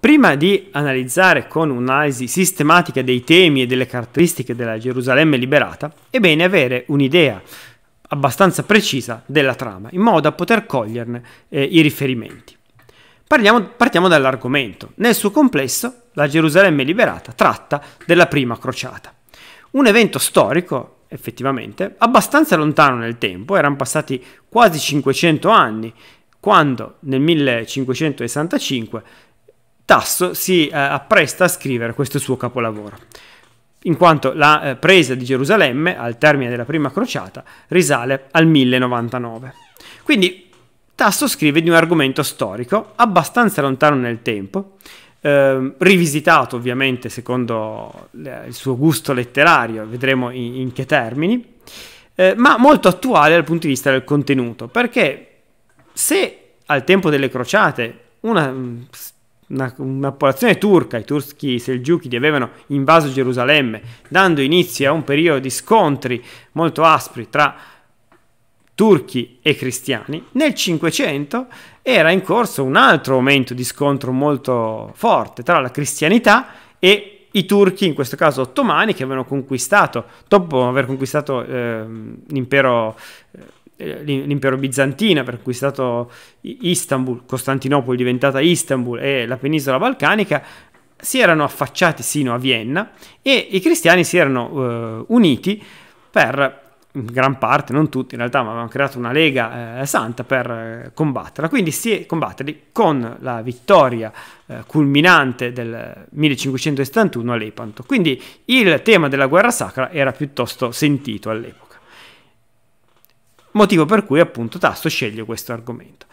Prima di analizzare con un'analisi sistematica dei temi e delle caratteristiche della Gerusalemme liberata, è bene avere un'idea abbastanza precisa della trama, in modo da poter coglierne eh, i riferimenti. Parliamo, partiamo dall'argomento. Nel suo complesso, la Gerusalemme liberata tratta della prima crociata. Un evento storico, effettivamente, abbastanza lontano nel tempo, erano passati quasi 500 anni, quando nel 1565 Tasso si eh, appresta a scrivere questo suo capolavoro in quanto la eh, presa di Gerusalemme al termine della prima crociata risale al 1099. Quindi Tasso scrive di un argomento storico abbastanza lontano nel tempo, eh, rivisitato ovviamente secondo il suo gusto letterario, vedremo in, in che termini, eh, ma molto attuale dal punto di vista del contenuto, perché se al tempo delle crociate una mm, una, una, popolazione turca, i turchi selgiuchidi avevano invaso Gerusalemme, dando inizio a un periodo di scontri molto aspri tra turchi e cristiani, nel 500 era in corso un altro momento di scontro molto forte tra la cristianità e i turchi, in questo caso ottomani, che avevano conquistato, dopo aver conquistato eh, l'impero eh, l'impero bizantino per cui è stato Istanbul, Costantinopoli diventata Istanbul e la penisola balcanica si erano affacciati sino a Vienna e i cristiani si erano eh, uniti per gran parte, non tutti in realtà, ma avevano creato una lega eh, santa per eh, combatterla. Quindi si combatterli con la vittoria eh, culminante del 1571 a Lepanto. Quindi il tema della guerra sacra era piuttosto sentito all'epoca motivo per cui appunto Tasso sceglie questo argomento.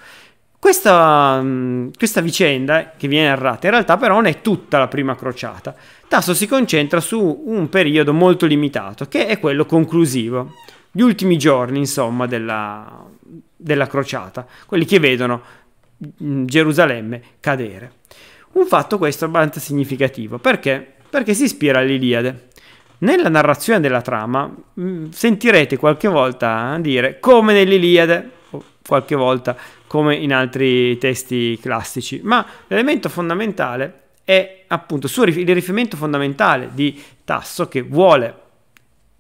Questa, mm, questa, vicenda che viene narrata in realtà però non è tutta la prima crociata. Tasso si concentra su un periodo molto limitato, che è quello conclusivo, gli ultimi giorni insomma della, della crociata, quelli che vedono mm, Gerusalemme cadere. Un fatto questo abbastanza significativo, perché? Perché si ispira all'Iliade. Nella narrazione della trama mm, sentirete qualche volta eh, dire come nell'Iliade, o qualche volta come in altri testi classici, ma l'elemento fondamentale è appunto rif- il riferimento fondamentale di Tasso che vuole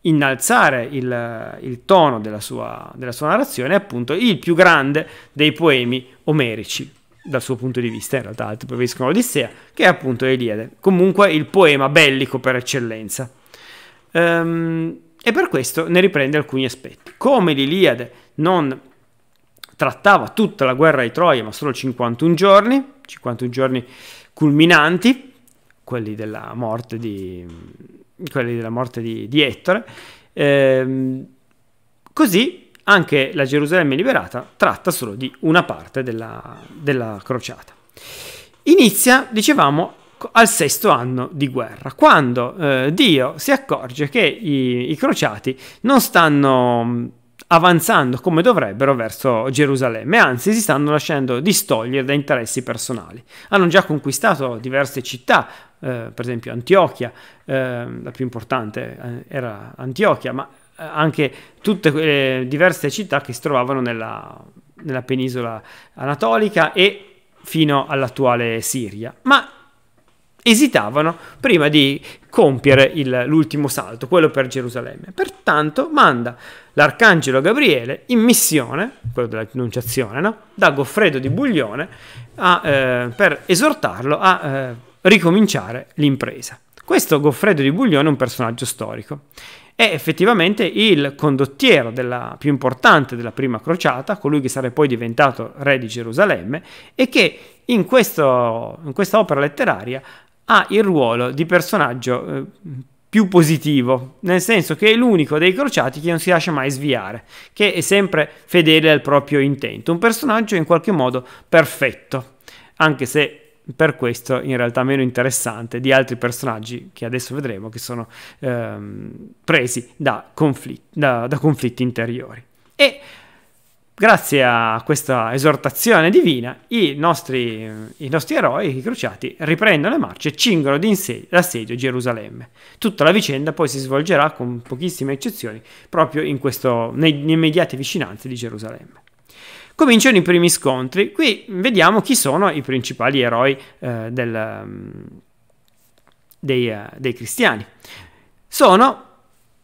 innalzare il, il tono della sua, della sua narrazione, è appunto il più grande dei poemi omerici, dal suo punto di vista, in realtà altri preferiscono l'Odissea, che è appunto l'Iliade, comunque il poema bellico per eccellenza. Ehm, e per questo ne riprende alcuni aspetti. Come l'Iliade non trattava tutta la guerra di Troia, ma solo 51 giorni, 51 giorni culminanti, quelli della morte di, della morte di, di Ettore, ehm, così anche la Gerusalemme liberata tratta solo di una parte della, della crociata. Inizia, dicevamo, al sesto anno di guerra, quando eh, Dio si accorge che i, i crociati non stanno mm, avanzando come dovrebbero verso Gerusalemme, anzi si stanno lasciando distogliere da interessi personali. Hanno già conquistato diverse città, eh, per esempio Antiochia, eh, la più importante eh, era Antiochia, ma eh, anche tutte quelle eh, diverse città che si trovavano nella, nella penisola anatolica e fino all'attuale Siria. Ma esitavano prima di compiere il, l'ultimo salto, quello per Gerusalemme. Pertanto manda l'arcangelo Gabriele in missione, quello dell'annunciazione, no? da Goffredo di Buglione a, eh, per esortarlo a eh, ricominciare l'impresa. Questo Goffredo di Buglione è un personaggio storico. È effettivamente il condottiero della, più importante della prima crociata, colui che sarebbe poi diventato re di Gerusalemme e che in, questo, in questa opera letteraria ha il ruolo di personaggio eh, più positivo, nel senso che è l'unico dei crociati che non si lascia mai sviare, che è sempre fedele al proprio intento, un personaggio in qualche modo perfetto, anche se per questo in realtà meno interessante di altri personaggi che adesso vedremo che sono ehm, presi da, conflitt- da, da conflitti interiori. E grazie a questa esortazione divina, i nostri, i nostri eroi, i crociati, riprendono le marce e cingono l'assedio a Gerusalemme. Tutta la vicenda poi si svolgerà, con pochissime eccezioni, proprio in questo, nei, in immediate vicinanze di Gerusalemme. Cominciano i primi scontri, qui vediamo chi sono i principali eroi eh, del, mm, dei, eh, dei cristiani. Sono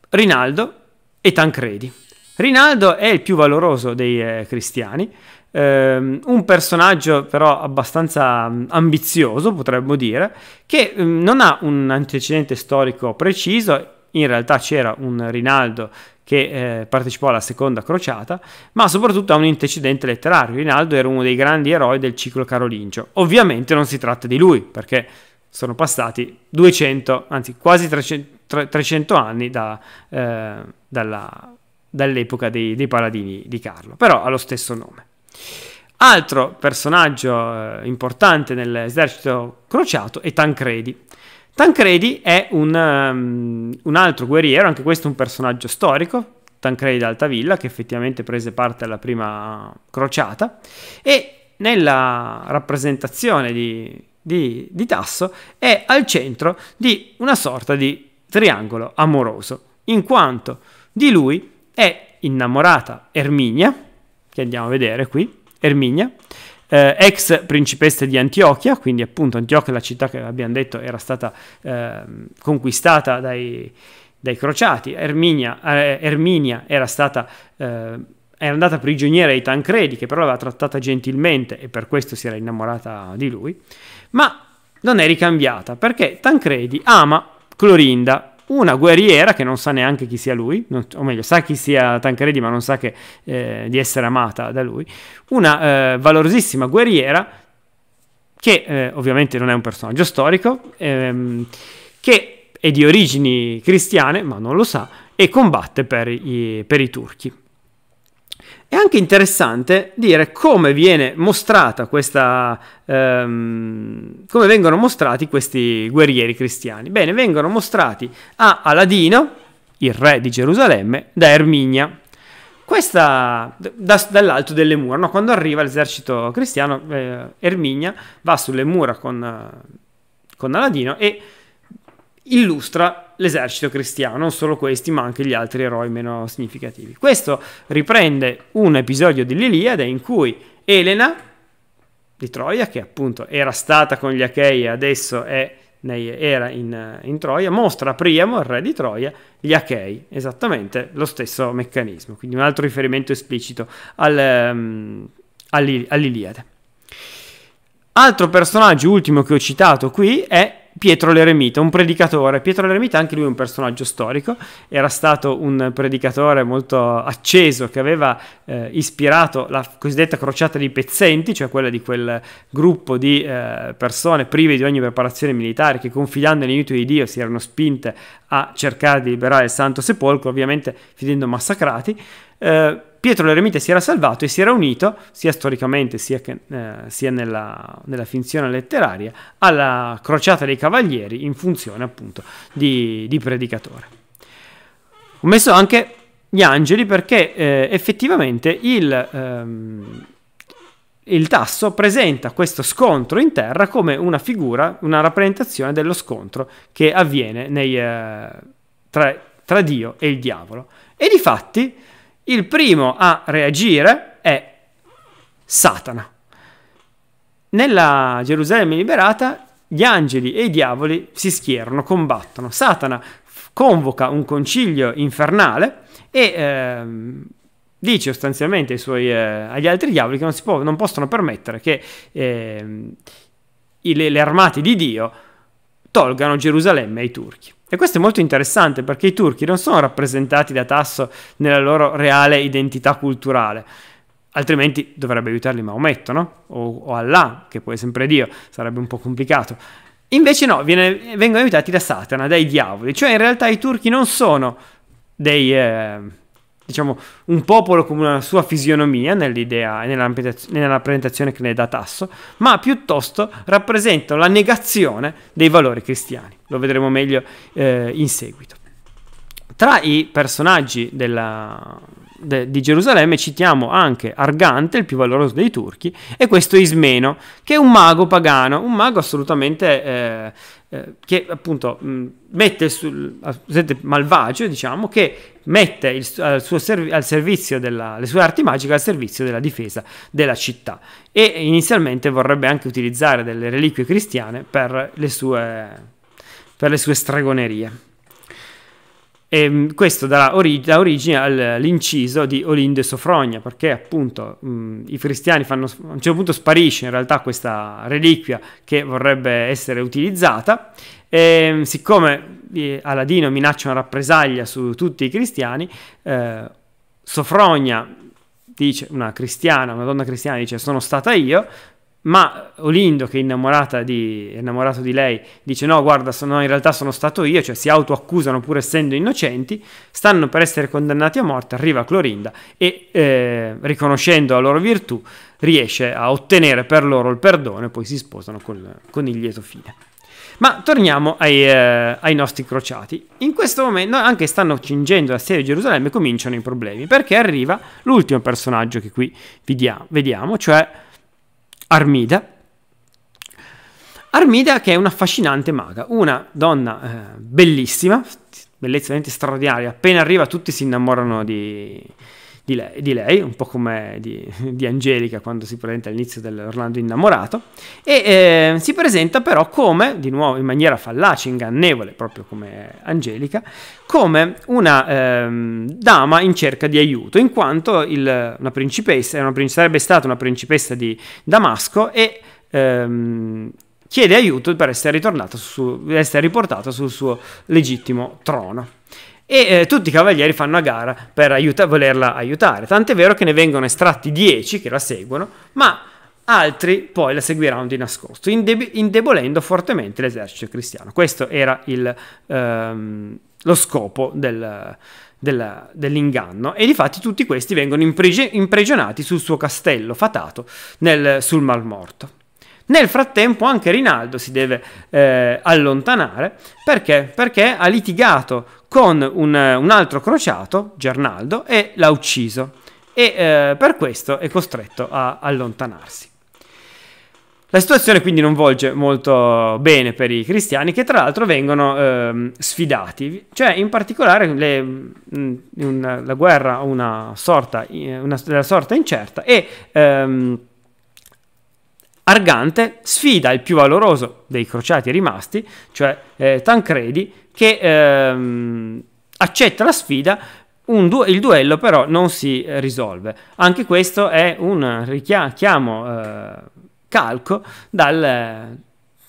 Rinaldo e Tancredi. Rinaldo è il più valoroso dei eh, cristiani, Um, un personaggio però abbastanza um, ambizioso, potremmo dire, che um, non ha un antecedente storico preciso, in realtà c'era un Rinaldo che eh, partecipò alla seconda crociata, ma soprattutto ha un antecedente letterario. Rinaldo era uno dei grandi eroi del ciclo carolingio. Ovviamente non si tratta di lui, perché sono passati 200, anzi quasi 300, 300 anni da, eh, dalla dall'epoca dei, dei paladini di Carlo, però ha lo stesso nome. Altro personaggio eh, importante nell'esercito crociato è Tancredi. Tancredi è un, um, un, altro guerriero, anche questo è un personaggio storico, Tancredi d'Altavilla, che effettivamente prese parte alla prima crociata, e nella rappresentazione di, di, di Tasso è al centro di una sorta di triangolo amoroso, in quanto di lui è innamorata Erminia, che andiamo a vedere qui, Erminia, eh, ex principessa di Antiochia, quindi appunto Antiochia, è la città che abbiamo detto era stata eh, conquistata dai, dai crociati, Erminia, eh, Erminia era stata eh, era andata prigioniera ai Tancredi, che però l'aveva trattata gentilmente e per questo si era innamorata di lui, ma non è ricambiata perché Tancredi ama Clorinda, una guerriera che non sa neanche chi sia lui, non, o meglio, sa chi sia Tancredi, ma non sa che, eh, di essere amata da lui, una eh, valorosissima guerriera che eh, ovviamente non è un personaggio storico, ehm, che è di origini cristiane, ma non lo sa, e combatte per i, per i turchi. È anche interessante dire come viene mostrata questa, ehm, come vengono mostrati questi guerrieri cristiani. Bene, vengono mostrati a Aladino, il re di Gerusalemme, da Erminia. Questa da, dall'alto delle mura, no? quando arriva l'esercito cristiano, eh, Erminia va sulle mura con, con Aladino e illustra l'esercito cristiano, non solo questi, ma anche gli altri eroi meno significativi. Questo riprende un episodio dell'Iliade in cui Elena di Troia, che appunto era stata con gli Achei e adesso è, era in, in Troia, mostra a Priamo, il re di Troia, gli Achei, esattamente lo stesso meccanismo, quindi un altro riferimento esplicito al, um, ehm, all'Iliade. Altro personaggio ultimo che ho citato qui è Pietro l'Eremita, un predicatore. Pietro l'Eremita, anche lui è un personaggio storico, era stato un predicatore molto acceso che aveva eh, ispirato la cosiddetta crociata dei pezzenti, cioè quella di quel gruppo di eh, persone prive di ogni preparazione militare che confidando nell'aiuto di Dio si erano spinte a cercare di liberare il Santo Sepolcro, ovviamente finendo massacrati. Eh, Pietro l'Eremita si era salvato e si era unito, sia storicamente sia, che, eh, sia nella, nella, finzione letteraria, alla crociata dei cavalieri in funzione appunto di, di predicatore. Ho messo anche gli angeli perché eh, effettivamente il, ehm, il tasso presenta questo scontro in terra come una figura, una rappresentazione dello scontro che avviene nei, eh, tra, tra Dio e il diavolo. E di fatti il primo a reagire è Satana. Nella Gerusalemme liberata gli angeli e i diavoli si schierano, combattono. Satana convoca un concilio infernale e ehm, dice sostanzialmente suoi, eh, agli altri diavoli che non, può, non possono permettere che eh, i, le, le armate di Dio tolgano Gerusalemme ai turchi. E questo è molto interessante perché i turchi non sono rappresentati da Tasso nella loro reale identità culturale. Altrimenti dovrebbe aiutarli Maometto, no? O, o Allah, che poi è sempre Dio, sarebbe un po' complicato. Invece no, viene, vengono aiutati da Satana, dai diavoli. Cioè in realtà i turchi non sono dei... Eh, diciamo, un popolo come una sua fisionomia nell'idea e nella, rappresentazione che ne dà Tasso, ma piuttosto rappresenta la negazione dei valori cristiani. Lo vedremo meglio eh, in seguito. Tra i personaggi della, de, di Gerusalemme citiamo anche Argante, il più valoroso dei turchi, e questo Ismeno, che è un mago pagano, un mago assolutamente eh, eh, che appunto mh, mette sul malvagio, diciamo, che mette il, al, serv- al, servizio della, le sue arti magiche al servizio della difesa della città e inizialmente vorrebbe anche utilizzare delle reliquie cristiane per le sue, per le sue stregonerie. E ehm, questo dà, ori- origine all'inciso di Olinde Sofronia, perché appunto mh, i cristiani fanno, a un certo punto sparisce in realtà questa reliquia che vorrebbe essere utilizzata, e ehm, siccome eh, Aladino minaccia una rappresaglia su tutti i cristiani, eh, Sofronia dice, una cristiana, una donna cristiana dice sono stata io, ma Olindo, che è, innamorata di, innamorato di lei, dice: No, guarda, sono, in realtà sono stato io, cioè si autoaccusano pur essendo innocenti. Stanno per essere condannati a morte. Arriva Clorinda e, eh, riconoscendo la loro virtù, riesce a ottenere per loro il perdono e poi si sposano con, con il lieto fine. Ma torniamo ai, eh, ai, nostri crociati. In questo momento, anche stanno cingendo la serie di Gerusalemme, cominciano i problemi perché arriva l'ultimo personaggio che qui vediamo cioè. Armida. Armida che è un'affascinante maga, una donna eh, bellissima, bellezza veramente straordinaria, appena arriva tutti si innamorano di, di lei, di lei, un po' come di, di, Angelica quando si presenta all'inizio dell'Orlando innamorato, e eh, si presenta però come, di nuovo in maniera fallace, ingannevole, proprio come Angelica, come una eh, dama in cerca di aiuto, in quanto il, una principessa, una, sarebbe stata una principessa di Damasco e... Ehm, chiede aiuto per essere, su, essere riportato sul suo legittimo trono e eh, tutti i cavalieri fanno a gara per aiuta- volerla aiutare. Tant'è vero che ne vengono estratti 10 che la seguono, ma altri poi la seguiranno di nascosto, indeb- indebolendo fortemente l'esercito cristiano. Questo era il, ehm, lo scopo del, del, dell'inganno e difatti tutti questi vengono imprigio- imprigionati sul suo castello fatato nel, sul Morto. Nel frattempo anche Rinaldo si deve eh, allontanare perché? perché ha litigato con un, un altro crociato, Gernaldo, e l'ha ucciso e eh, per questo è costretto a allontanarsi. La situazione quindi non volge molto bene per i cristiani che tra l'altro vengono eh, sfidati, cioè in particolare le, mm, una, la guerra ha una sorta, eh, una, una sorta incerta e ehm, Argante sfida il più valoroso dei crociati rimasti, cioè eh, Tancredi, che ehm, accetta la sfida, du il duello però non si risolve. Anche questo è un richiamo eh, calco dal eh,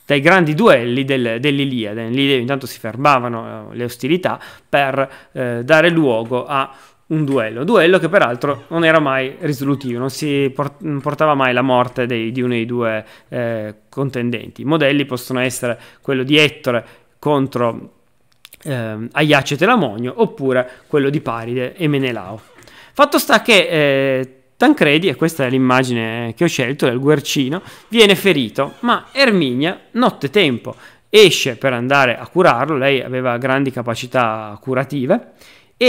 dai grandi duelli del, dell'Iliade. Nell'Iliade intanto si fermavano eh, le ostilità per eh, dare luogo a un duello, duello che peraltro non era mai risolutivo, non si portava mai la morte dei, di uno dei due eh, contendenti. I modelli possono essere quello di Ettore contro eh, Aiace Telamonio oppure quello di Paride e Menelao. Fatto sta che eh, Tancredi, e questa è l'immagine che ho scelto del guercino, viene ferito, ma Erminia nottetempo esce per andare a curarlo, lei aveva grandi capacità curative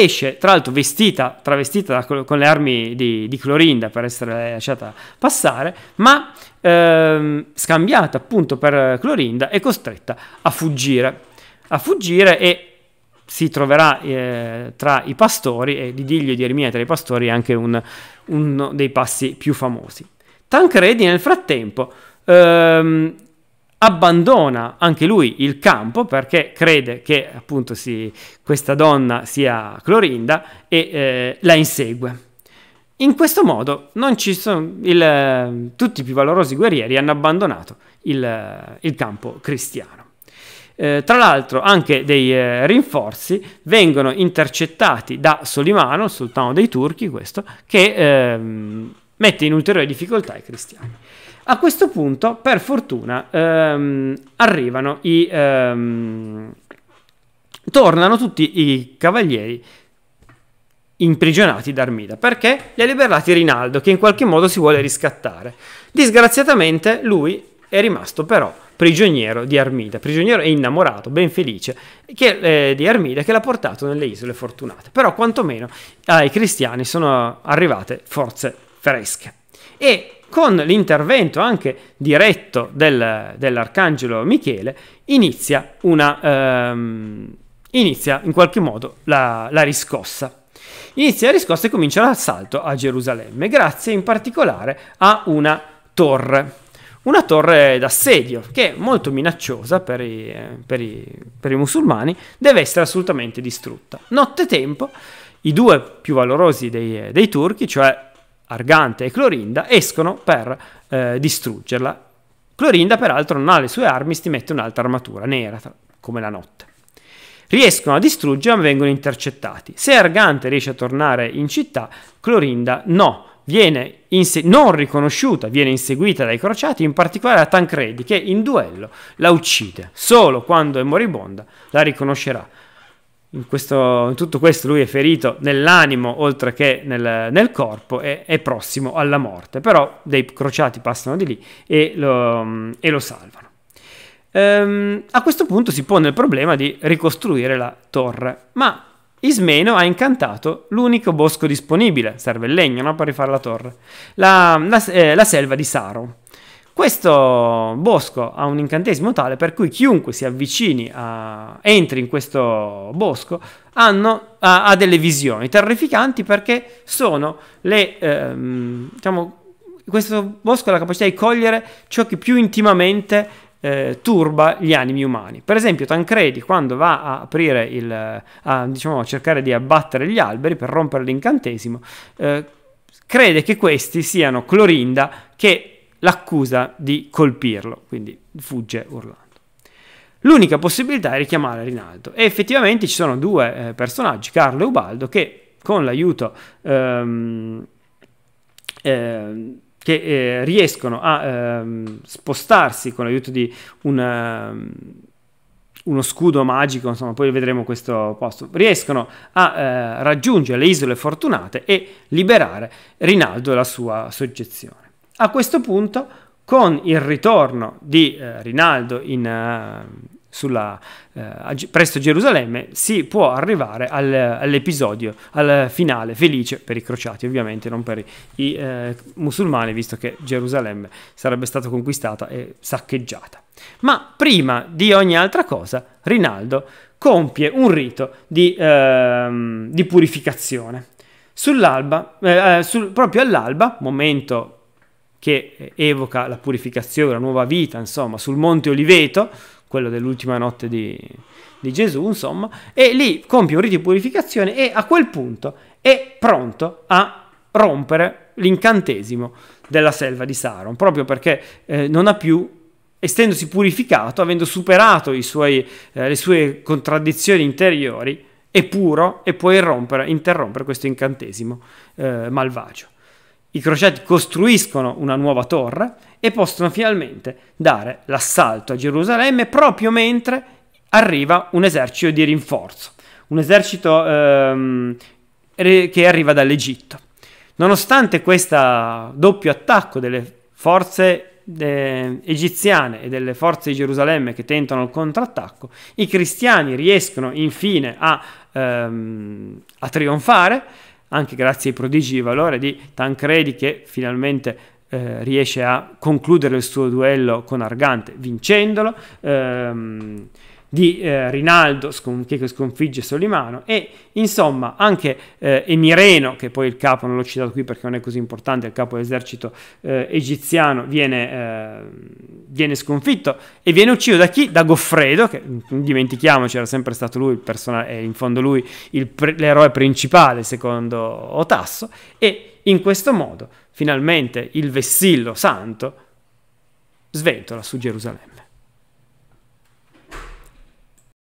esce tra l'altro vestita, travestita da, con le armi di, di, Clorinda per essere lasciata passare, ma ehm, scambiata appunto per Clorinda è costretta a fuggire, a fuggire e si troverà eh, tra i pastori e l'idiglio di Ermina tra i pastori è anche un, uno dei passi più famosi. Tancredi nel frattempo ehm, abbandona anche lui il campo perché crede che appunto si, questa donna sia Clorinda e eh, la insegue. In questo modo il, tutti i più valorosi guerrieri hanno abbandonato il, il campo cristiano. Eh, tra l'altro anche dei eh, rinforzi vengono intercettati da Solimano, sultano dei turchi, questo, che eh, mette in ulteriore difficoltà i cristiani. A questo punto, per fortuna, ehm, arrivano i... Ehm, tornano tutti i cavalieri imprigionati da Armida perché li ha liberati Rinaldo che in qualche modo si vuole riscattare. Disgraziatamente lui è rimasto però prigioniero di Armida, prigioniero e innamorato, ben felice, che, eh, di Armida che l'ha portato nelle isole fortunate. Però quantomeno ai cristiani sono arrivate forze fresche. E con l'intervento anche diretto del, dell'arcangelo Michele, inizia, una, ehm, inizia in qualche modo la, la riscossa. Inizia la riscossa e comincia l'assalto a Gerusalemme, grazie in particolare a una torre una torre d'assedio che è molto minacciosa per i, per, i, per i, musulmani, deve essere assolutamente distrutta. Nottetempo, i due più valorosi dei, dei turchi, cioè Argante e Clorinda escono per eh, distruggerla. Clorinda peraltro non ha le sue armi, si mette un'altra armatura nera come la notte. Riescono a distruggere ma vengono intercettati. Se Argante riesce a tornare in città, Clorinda no, viene non riconosciuta, viene inseguita dai crociati, in particolare da Tancredi che in duello la uccide. Solo quando è moribonda la riconoscerà in, questo, in, tutto questo lui è ferito nell'animo oltre che nel, nel corpo e è prossimo alla morte, però dei crociati passano di lì e lo, e lo salvano. Ehm, a questo punto si pone il problema di ricostruire la torre, ma Ismeno ha incantato l'unico bosco disponibile, serve il legno no? per rifare la torre, la, la, eh, la selva di Saro. Questo bosco ha un incantesimo tale per cui chiunque si avvicini, a, entri in questo bosco, hanno, ha, ha, delle visioni terrificanti perché sono le, ehm, diciamo, questo bosco ha la capacità di cogliere ciò che più intimamente eh, turba gli animi umani. Per esempio, Tancredi, quando va a aprire il, a, diciamo, cercare di abbattere gli alberi per rompere l'incantesimo, eh, crede che questi siano Clorinda che l'accusa di colpirlo, quindi fugge urlando. L'unica possibilità è richiamare Rinaldo e effettivamente ci sono due eh, personaggi, Carlo e Ubaldo, che con l'aiuto ehm, eh, che eh, riescono a ehm, spostarsi con l'aiuto di una, ehm, uno scudo magico, insomma, poi vedremo questo posto, riescono a eh, raggiungere le isole fortunate e liberare Rinaldo e la sua soggezione. A questo punto, con il ritorno di eh, Rinaldo in, uh, sulla, uh, eh, presso Gerusalemme, si può arrivare al, all'episodio, al finale felice per i crociati, ovviamente non per i eh, musulmani, visto che Gerusalemme sarebbe stata conquistata e saccheggiata. Ma prima di ogni altra cosa, Rinaldo compie un rito di, ehm, di purificazione. Sull'alba, eh, eh sul, proprio all'alba, momento che evoca la purificazione, la nuova vita, insomma, sul Monte Oliveto, quello dell'ultima notte di, di Gesù, insomma, e lì compie un rito di purificazione e a quel punto è pronto a rompere l'incantesimo della selva di Saron, proprio perché eh, non ha più essendosi purificato, avendo superato suoi, eh, le sue contraddizioni interiori, è puro e può interrompere questo incantesimo eh, malvagio. I crociati costruiscono una nuova torre e possono finalmente dare l'assalto a Gerusalemme proprio mentre arriva un esercito di rinforzo, un esercito ehm, che arriva dall'Egitto. Nonostante questo doppio attacco delle forze eh, egiziane e delle forze di Gerusalemme che tentano il contrattacco, i cristiani riescono infine a, ehm, a trionfare anche grazie ai prodigi di valore di Tancredi che finalmente eh, riesce a concludere il suo duello con Argante vincendolo. Ehm, di eh, Rinaldo scon- che sconfigge Solimano e insomma anche eh, Emireno, che poi il capo non l'ho citato qui perché non è così importante, il capo dell'esercito eh, egiziano viene, eh, viene, sconfitto e viene ucciso da chi? Da Goffredo, che mm, dimentichiamoci era sempre stato lui il personaggio, eh, in fondo lui pre- l'eroe principale secondo Otasso e in questo modo finalmente il vessillo santo sventola su Gerusalemme.